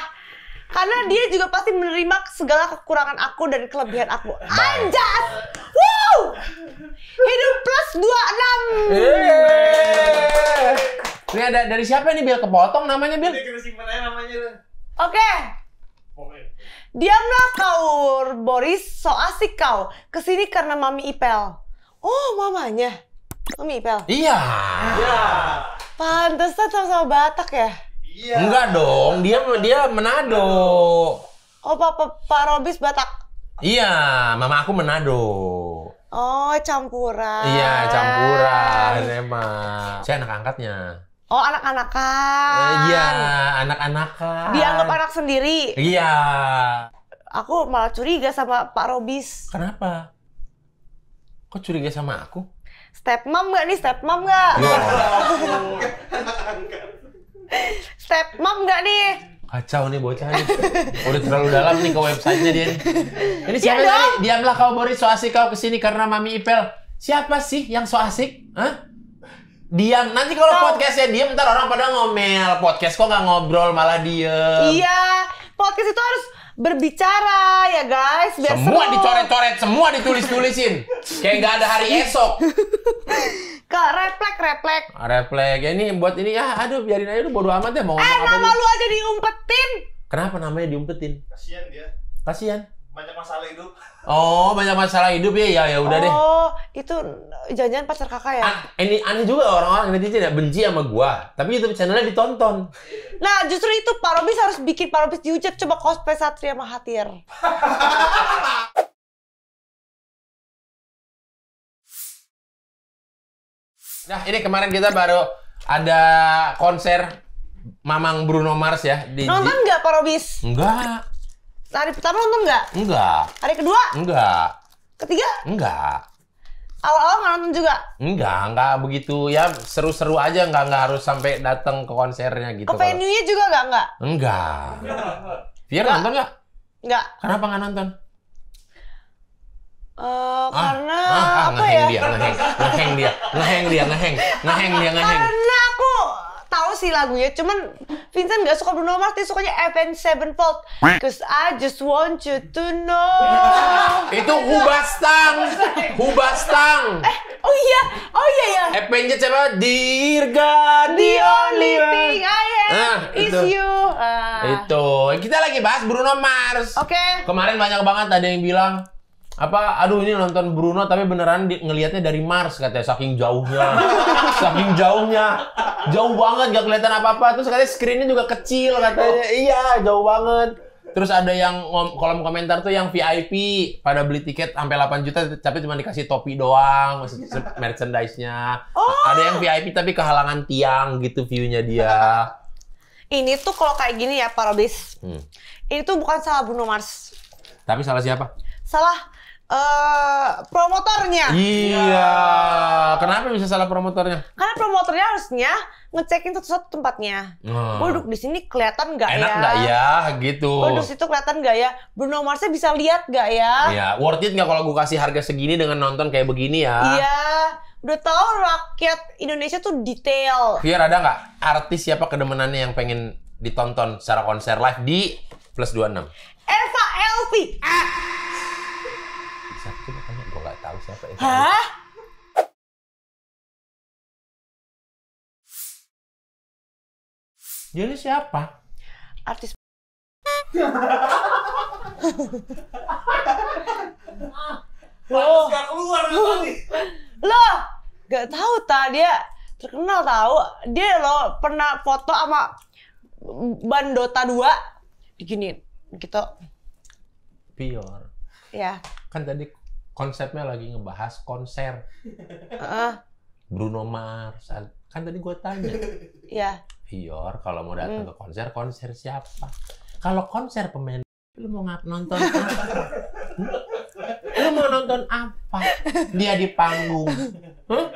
Karena dia juga pasti menerima segala kekurangan aku dan kelebihan aku. Anjas! Wow! Hidup plus 26! enam. Ini ada dari siapa nih Bil? Kepotong namanya Bil? Dia kena simpen aja namanya lah. Oke. Okay. Diamlah kau Boris, so asik kau. Kesini karena Mami Ipel. Oh mamanya, Mami Ipel. Iya. Iya. Pantesan sama-sama Batak ya. Iya. Enggak dong, dia dia Manado. Oh Papa Pak Robis Batak. Iya, mama aku Manado. Oh, campuran. Iya, campuran emang. Saya anak angkatnya. Oh anak-anakan. Eh, iya, anak-anakan. Dianggap anak sendiri. Iya. Aku malah curiga sama Pak Robis. Kenapa? Kok curiga sama aku? Step mom gak nih? Step mom gak? Iya. step mom gak nih? Kacau nih bocah nih. Udah terlalu dalam nih ke websitenya dia nih. Ini iya siapa ya tadi? Diamlah kau Boris so asik kau kesini karena Mami Ipel. Siapa sih yang so asik? Hah? diam nanti kalau oh. podcastnya diam ntar orang pada ngomel podcast kok nggak ngobrol malah diam iya podcast itu harus berbicara ya guys biar semua dicoret-coret semua ditulis-tulisin kayak nggak ada hari esok ke refleks refleks ah, refleks ya ini buat ini ya aduh biarin aja dulu bodo amat ya mau ngomong eh, apa nama lu aja diumpetin kenapa namanya diumpetin kasian dia kasian banyak masalah itu Oh, banyak masalah hidup ya? Ya ya udah oh, deh. Oh, itu janjian pacar kakak ya? An ini aneh juga orang-orang netizen ya benci sama gua, tapi YouTube channelnya ditonton. Nah, justru itu Pak Robis harus bikin Pak Robis diucap coba cosplay Satria Mahathir. nah, ini kemarin kita baru ada konser Mamang Bruno Mars ya. Di, Nonton nggak Pak Robis? Enggak. Hari pertama nonton nggak? Enggak. Hari kedua? Enggak. Ketiga? Enggak. Awal-awal nggak nonton juga? Enggak, enggak begitu ya seru-seru aja nggak nggak harus sampai datang ke konsernya gitu. Ke venue-nya juga nggak nggak? Enggak. Biar nonton nggak? Enggak. Kenapa nggak nonton? Uh, ah, karena ah, ah, apa ngeheng ya? Dia, ngeheng, ngeheng dia, ngeheng dia, ngeheng, ngeheng dia, ngeheng. Karena aku tahu sih lagunya, cuman Vincent gak suka Bruno Mars, dia sukanya Evan Sevenfold. Cause I just want you to know. Itu Hubastang, Hubastang. Eh, oh iya, oh iya ya. Evan Avenged siapa? Dear God, the only thing I have ah, is you. Ah. Itu, kita lagi bahas Bruno Mars. Oke. Kemarin banyak banget ada yang bilang, apa aduh ini nonton Bruno tapi beneran di, ngelihatnya dari Mars katanya saking jauhnya saking jauhnya jauh banget gak kelihatan apa-apa terus katanya screennya juga kecil katanya oh. iya jauh banget terus ada yang kolom komentar tuh yang VIP pada beli tiket sampai 8 juta tapi cuma dikasih topi doang merchandise-nya oh. ada yang VIP tapi kehalangan tiang gitu viewnya dia ini tuh kalau kayak gini ya Pak Robis hmm. ini tuh bukan salah Bruno Mars tapi salah siapa salah uh, promotornya. Iya. Kenapa bisa salah promotornya? Karena promotornya harusnya ngecekin satu-satu tempatnya. Hmm. duduk di sini kelihatan nggak ya? Enak nggak ya? Gitu. Gue duduk situ kelihatan nggak ya? Bruno Marsnya bisa lihat nggak ya? Iya. Worth it nggak kalau gue kasih harga segini dengan nonton kayak begini ya? Iya. Udah tau rakyat Indonesia tuh detail. Biar ada nggak artis siapa kedemenannya yang pengen ditonton secara konser live di plus 26? Eva Elvi. Ah. Hah? Dia ini siapa? Artis. Lo gak keluar tadi. Lo gak tahu ta dia terkenal tahu dia lo pernah foto sama Bandota 2 diginiin gitu. Pior. Ya. Kan tadi konsepnya lagi ngebahas konser. Uh. Bruno Mars. Kan tadi gue tanya. yeah. Vior, kalau mau datang hmm. ke konser, konser siapa? Kalau konser pemain, lu mau ngap nonton apa? lu mau nonton apa? Dia di panggung. Huh?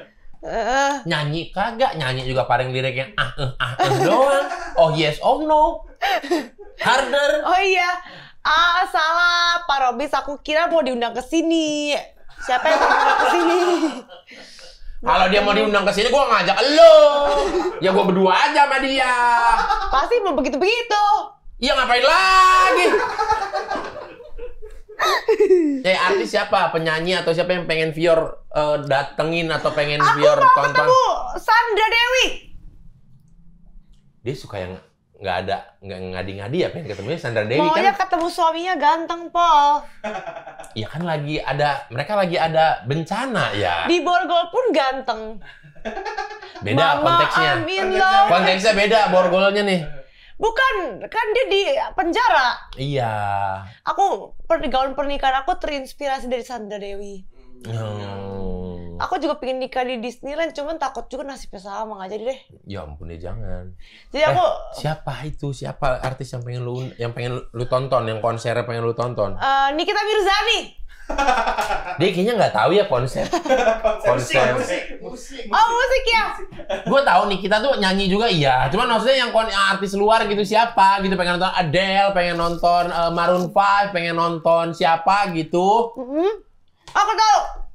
Uh. Nyanyi kagak? Nyanyi juga paling liriknya ah eh ah eh doang. Oh yes, oh no. Harder. Oh iya. Ah, salah. Pak Robis, aku kira mau diundang ke sini. Siapa yang mau diundang ke sini? Kalau dia mau diundang ke sini, gue ngajak lo. Ya gue berdua aja sama dia. Pasti mau begitu-begitu. Iya ngapain lagi? ya, artis siapa? Penyanyi atau siapa yang pengen Vior uh, eh, datengin atau pengen Vior tonton? Aku mau ketemu Sandra Dewi. Dia suka yang nggak ada nggak ngadi-ngadi ya pengen ketemunya Sandra Dewi Maunya kan ketemu suaminya ganteng Paul Iya kan lagi ada mereka lagi ada bencana ya di Borgol pun ganteng beda Mama, konteksnya konteksnya beda Borgolnya nih Bukan, kan dia di penjara. Iya. Aku pernikahan pernikahan aku terinspirasi dari Sandra Dewi. Hmm. Aku juga pengen nikah di Disneyland, cuman takut juga nasibnya sama nggak jadi deh. Ya ampun deh jangan. Jadi eh, aku siapa itu? Siapa artis yang pengen lu yang pengen lu, tonton, yang konser pengen lu tonton? Uh, Nikita Mirzani. Dia kayaknya nggak tahu ya konser. Konser Musik, musik, musik, Oh musik ya. Gue tahu nih kita tuh nyanyi juga iya. Cuman maksudnya yang, kon yang artis luar gitu siapa gitu pengen nonton Adele, pengen nonton uh, Maroon 5, pengen nonton siapa gitu. Mm -hmm. Aku tahu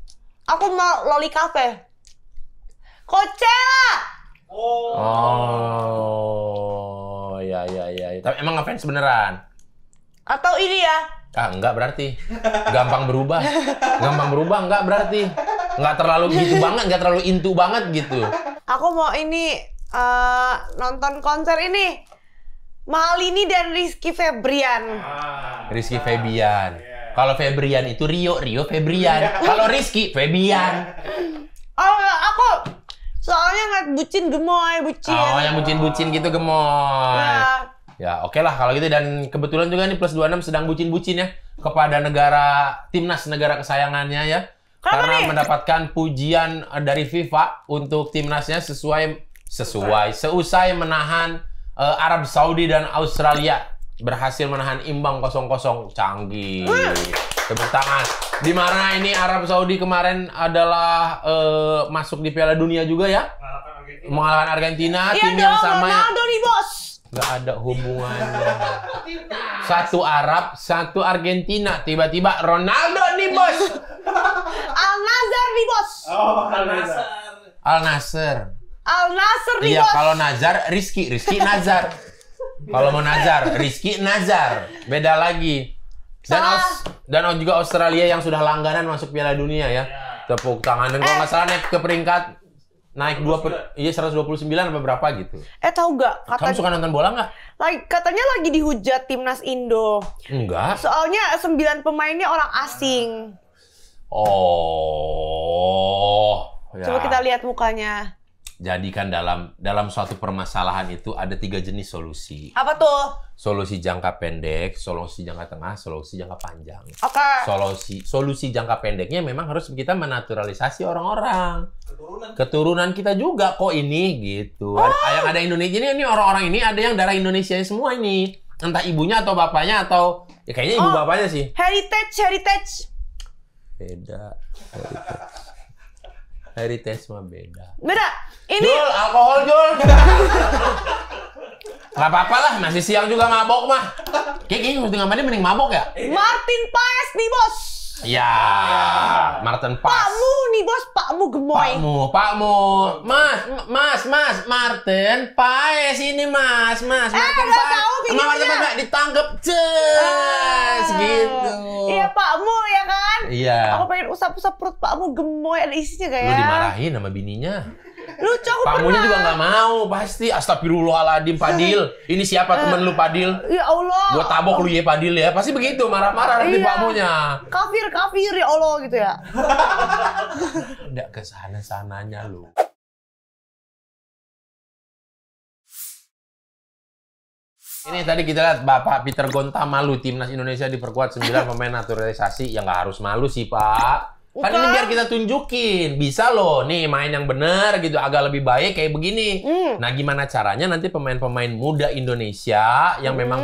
aku mau loli cafe Coachella oh oh ya ya ya tapi emang ngefans beneran atau ini ya ah enggak berarti gampang berubah gampang berubah enggak berarti Enggak terlalu gitu banget enggak terlalu intu banget gitu aku mau ini uh, nonton konser ini Malini dan Rizky Febrian ah, Rizky Febian kalau Febrian itu Rio, Rio Febrian. Kalau Rizky, Febian. Oh, aku soalnya nggak bucin gemoy, bucin. Oh, yang bucin-bucin gitu gemoy. Nah. Ya, oke okay lah kalau gitu dan kebetulan juga nih plus 26 sedang bucin-bucin ya kepada negara timnas negara kesayangannya ya. Kenapa karena nih? mendapatkan pujian dari FIFA untuk timnasnya sesuai sesuai seusai menahan eh, Arab Saudi dan Australia berhasil menahan imbang 0-0 canggih. Tepuk tangan. Di mana ini Arab Saudi kemarin adalah uh, masuk di Piala Dunia juga ya? Mengalahkan Argentina, iya tim dong, yang sama ya? Ronaldo nih, Bos. Gak ada hubungannya. Satu Arab, satu Argentina. Tiba-tiba Ronaldo nih, Bos. Al Nazar nih, Bos. Oh, Al Nazar. Al Nazar. Al Nazar nih, iya, Bos. Iya, kalau Nazar Rizky, Rizky Nazar. Kalau mau nazar, Rizky nazar. Beda lagi. Dan, Aus, dan juga Australia yang sudah langganan masuk Piala Dunia ya. Iya. Tepuk tangan. Dan kalau eh. nggak salah naik ke peringkat naik dua per, iya 129 apa berapa gitu. Eh tahu nggak? Katanya, Kamu suka nonton bola nggak? Lagi katanya lagi dihujat timnas Indo. Enggak. Soalnya sembilan pemainnya orang asing. Oh. Ya. Coba kita lihat mukanya. Jadi kan dalam dalam suatu permasalahan itu ada tiga jenis solusi. Apa tuh? Solusi jangka pendek, solusi jangka tengah, solusi jangka panjang. Oke. Okay. Solusi solusi jangka pendeknya memang harus kita menaturalisasi orang-orang. Keturunan. Keturunan kita juga kok ini gitu. Oh. Ada, yang ada Indonesia ini, ini orang-orang ini ada yang darah Indonesia semua ini. Entah ibunya atau bapaknya atau ya kayaknya ibu oh. bapaknya sih. Heritage, heritage. Beda. Heritage tes mah beda. Beda. Ini Jol, alkohol Jol. Gak apa-apa lah, masih siang juga mabok mah. Kiki, mending mending mabok ya? Martin Paes nih, Bos. Iya. Martin Pas. Pakmu nih bos, pakmu gemoy. Pakmu, pakmu. Mas, mas, mas, Martin Paes ini mas, mas. Martin Paes. tahu videonya. Martin Paes ditangkap, ces, ah. gitu. Iya, pakmu ya kan? Iya. Aku pengen usap-usap perut pakmu gemoy, ada isinya gak ya? Lu dimarahin sama bininya. Lu Pamunya juga nggak mau pasti. Astagfirullahaladzim Padil. Iya. Ini siapa temen eh, lu Padil? Ya Allah. Gua tabok lu ya Padil ya. Pasti begitu marah-marah nanti iya. pamunya. Kafir kafir ya Allah gitu ya. Enggak kesana sananya lu. Ini tadi kita lihat Bapak Peter Gonta malu timnas Indonesia diperkuat sembilan pemain naturalisasi. yang nggak harus malu sih Pak. Bukan. Kan ini biar kita tunjukin, bisa loh nih main yang benar gitu, agak lebih baik kayak begini. Mm. Nah, gimana caranya nanti pemain-pemain muda Indonesia yang mm. memang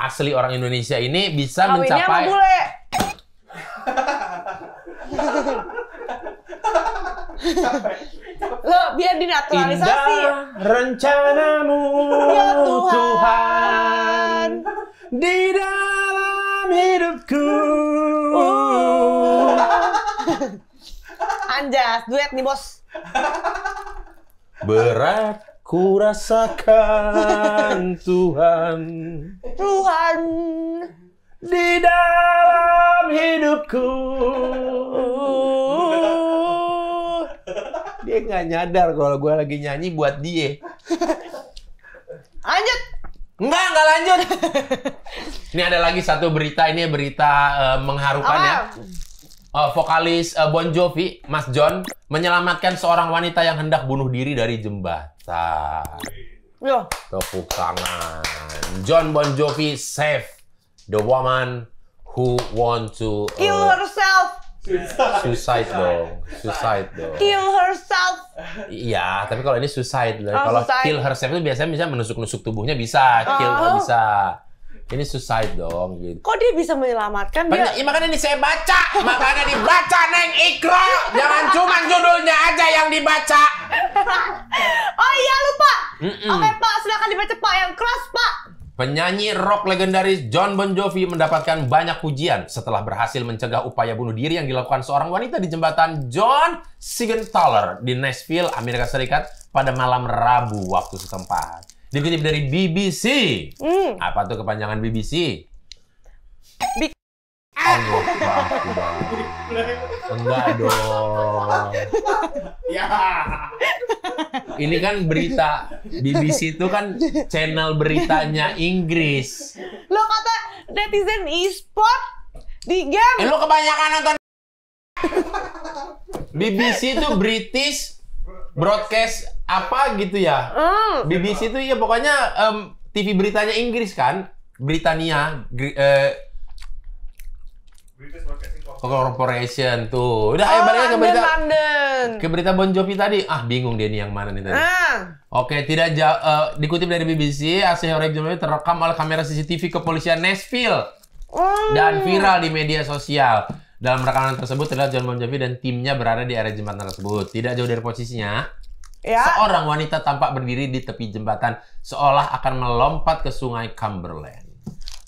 asli orang Indonesia ini bisa Kawinnya mencapai sama bule. Lo biar dinaturalisasi. Indah rencanamu ya Tuhan. Tuhan di dalam hidupku. Oh. Anjas, duet nih bos. Berat ku rasakan Tuhan. Tuhan. Di dalam hidupku. Dia nggak nyadar kalau gue lagi nyanyi buat dia. Lanjut. Enggak, enggak lanjut. ini ada lagi satu berita, ini berita uh, mengharukan oh. ya uh, vokalis uh, Bon Jovi, Mas John, menyelamatkan seorang wanita yang hendak bunuh diri dari jembatan. Ya. Tepuk tangan. John Bon Jovi save the woman who want to uh, kill herself. Suicide. suicide dong, suicide dong. Kill herself. Iya, tapi kalau ini suicide. Oh, kalau kill herself itu biasanya bisa menusuk-nusuk tubuhnya bisa, kill oh. bisa ini suicide dong gitu. Kok dia bisa menyelamatkan Banyak, dia? Ya, makanya ini saya baca, makanya dibaca Neng Ikro. Jangan cuma judulnya aja yang dibaca. oh iya lupa. Mm -mm. Oke Pak, silakan dibaca Pak yang keras Pak. Penyanyi rock legendaris John Bon Jovi mendapatkan banyak pujian setelah berhasil mencegah upaya bunuh diri yang dilakukan seorang wanita di jembatan John Sigenthaler di Nashville, Amerika Serikat pada malam Rabu waktu setempat. Dikutip dari BBC. Mm. Apa tuh kepanjangan BBC? Big Allah, enggak dong. Ya. Ini kan berita BBC itu kan channel beritanya Inggris. Lo kata netizen e-sport di game. Eh, lo kebanyakan nonton BBC itu British Broadcast apa gitu ya. Mm. BBC itu ya pokoknya um, TV beritanya Inggris kan, Britania. Gri, uh, eh, Corporation tuh. Udah oh, ayo balik ke berita London. ke berita Bon Jovi tadi. Ah bingung dia nih yang mana nih tadi. Uh. Oke, tidak jauh uh, dikutip dari BBC, aksi horor Bon Jovi terekam oleh kamera CCTV kepolisian Nashville. Mm. Dan viral di media sosial. Dalam rekaman tersebut terlihat John Bon Jovi dan timnya berada di area jembatan tersebut. Tidak jauh dari posisinya, Ya. Seorang wanita tampak berdiri di tepi jembatan seolah akan melompat ke sungai Cumberland.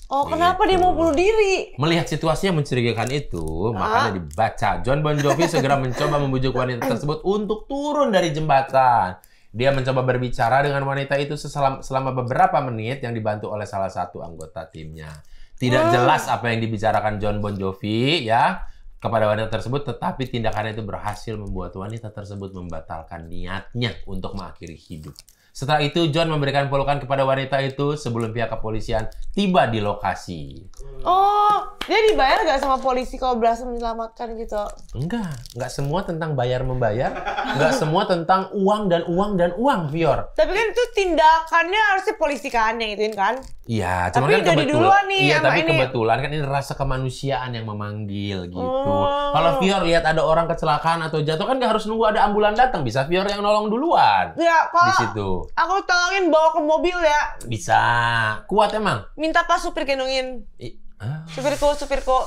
Oh, gitu. kenapa dia mau gitu. bunuh diri? Melihat situasi yang mencurigakan itu, ah. makanya dibaca. John Bon Jovi segera mencoba membujuk wanita tersebut untuk turun dari jembatan. Dia mencoba berbicara dengan wanita itu selama beberapa menit yang dibantu oleh salah satu anggota timnya. Tidak ah. jelas apa yang dibicarakan John Bon Jovi, ya kepada wanita tersebut, tetapi tindakannya itu berhasil membuat wanita tersebut membatalkan niatnya untuk mengakhiri hidup. Setelah itu, John memberikan pelukan kepada wanita itu sebelum pihak kepolisian tiba di lokasi. Oh, dia dibayar gak sama polisi kalau berhasil menyelamatkan gitu? Enggak, enggak semua tentang bayar membayar, enggak semua tentang uang dan uang dan uang, Vior. Tapi kan itu tindakannya harusnya polisi kan yang ituin kan? Iya, cuman tapi kan kebetulan, duluan nih iya, tapi ini. kebetulan kan ini rasa kemanusiaan yang memanggil gitu. Oh. Kalau Vior lihat ada orang kecelakaan atau jatuh kan gak harus nunggu ada ambulan datang, bisa Vior yang nolong duluan. Iya, kalau di situ. Aku tolongin bawa ke mobil ya. Bisa. Kuat emang? Minta pak supir gendongin. Ah. Supirku, supirku.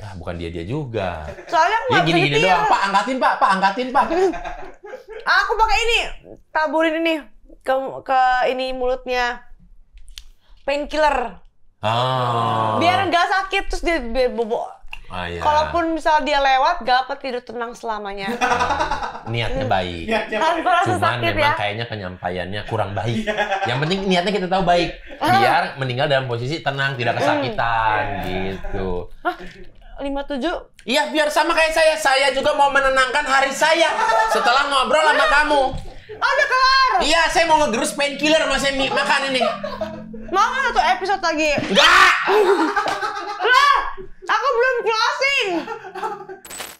Ah, bukan dia dia juga. Soalnya aku nggak gini, gini doang. Pak angkatin pak, pak angkatin pak. Ah, aku pakai ini, taburin ini ke ke ini mulutnya painkiller. Ah. Biar nggak sakit terus dia, dia bobo Ah, iya. Kalaupun misal dia lewat, gak apa tidur tenang selamanya. niatnya baik. Niatnya Tanpa Cuman sakit memang ya. kayaknya penyampaiannya kurang baik. Iya. Yang penting niatnya kita tahu baik. Ah. Biar meninggal dalam posisi tenang, tidak hmm. kesakitan iya. gitu. Hah? 57? Iya, biar sama kayak saya. Saya juga mau menenangkan hari saya setelah ngobrol sama kamu. Oh, udah kelar. Iya, saya mau ngegerus painkiller sama Emi. Makan ini. Mau satu episode lagi? Enggak. lah. Aku belum closing.